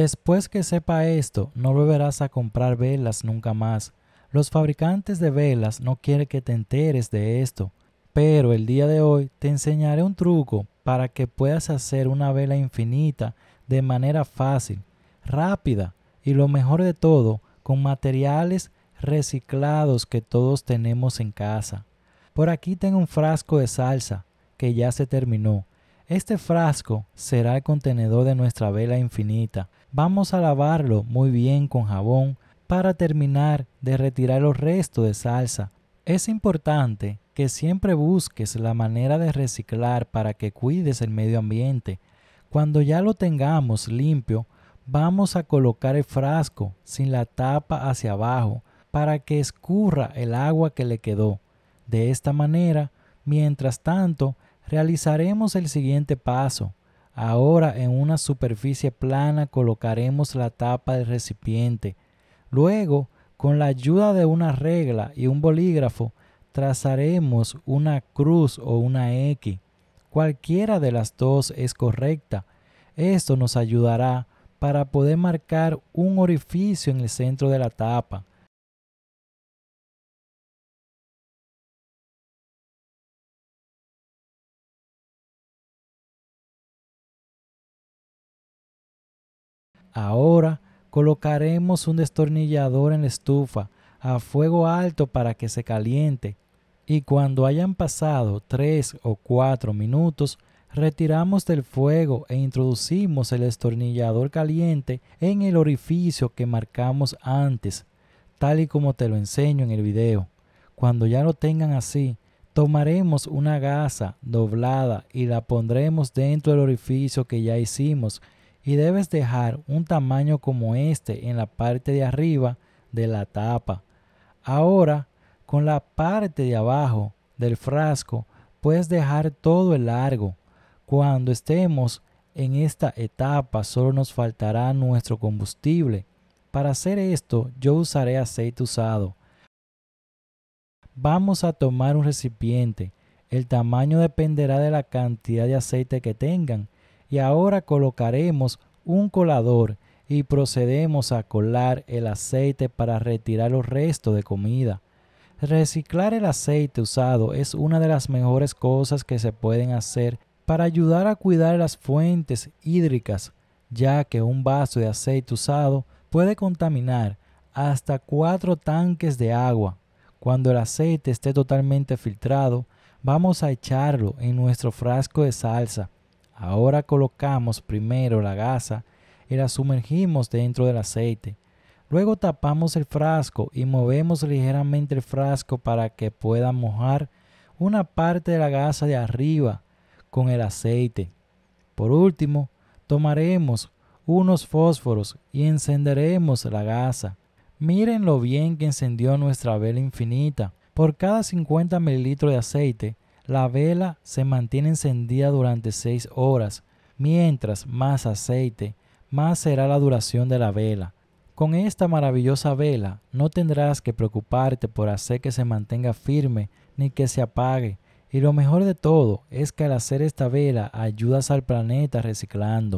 Después que sepa esto, no volverás a comprar velas nunca más. Los fabricantes de velas no quieren que te enteres de esto, pero el día de hoy te enseñaré un truco para que puedas hacer una vela infinita de manera fácil, rápida y lo mejor de todo, con materiales reciclados que todos tenemos en casa. Por aquí tengo un frasco de salsa que ya se terminó. Este frasco será el contenedor de nuestra vela infinita. Vamos a lavarlo muy bien con jabón para terminar de retirar los restos de salsa. Es importante que siempre busques la manera de reciclar para que cuides el medio ambiente. Cuando ya lo tengamos limpio, vamos a colocar el frasco sin la tapa hacia abajo para que escurra el agua que le quedó. De esta manera, mientras tanto, Realizaremos el siguiente paso. Ahora en una superficie plana colocaremos la tapa del recipiente. Luego, con la ayuda de una regla y un bolígrafo, trazaremos una cruz o una X. Cualquiera de las dos es correcta. Esto nos ayudará para poder marcar un orificio en el centro de la tapa. Ahora colocaremos un destornillador en la estufa a fuego alto para que se caliente y cuando hayan pasado 3 o 4 minutos retiramos del fuego e introducimos el destornillador caliente en el orificio que marcamos antes, tal y como te lo enseño en el video. Cuando ya lo tengan así, tomaremos una gasa doblada y la pondremos dentro del orificio que ya hicimos y debes dejar un tamaño como este en la parte de arriba de la tapa. Ahora, con la parte de abajo del frasco, puedes dejar todo el largo. Cuando estemos en esta etapa, solo nos faltará nuestro combustible. Para hacer esto, yo usaré aceite usado. Vamos a tomar un recipiente. El tamaño dependerá de la cantidad de aceite que tengan y ahora colocaremos un colador y procedemos a colar el aceite para retirar los restos de comida. Reciclar el aceite usado es una de las mejores cosas que se pueden hacer para ayudar a cuidar las fuentes hídricas, ya que un vaso de aceite usado puede contaminar hasta cuatro tanques de agua. Cuando el aceite esté totalmente filtrado, vamos a echarlo en nuestro frasco de salsa Ahora colocamos primero la gasa y la sumergimos dentro del aceite. Luego tapamos el frasco y movemos ligeramente el frasco para que pueda mojar una parte de la gasa de arriba con el aceite. Por último, tomaremos unos fósforos y encenderemos la gasa. Miren lo bien que encendió nuestra vela infinita. Por cada 50 mililitros de aceite la vela se mantiene encendida durante seis horas, mientras más aceite, más será la duración de la vela. Con esta maravillosa vela no tendrás que preocuparte por hacer que se mantenga firme ni que se apague, y lo mejor de todo es que al hacer esta vela ayudas al planeta reciclando.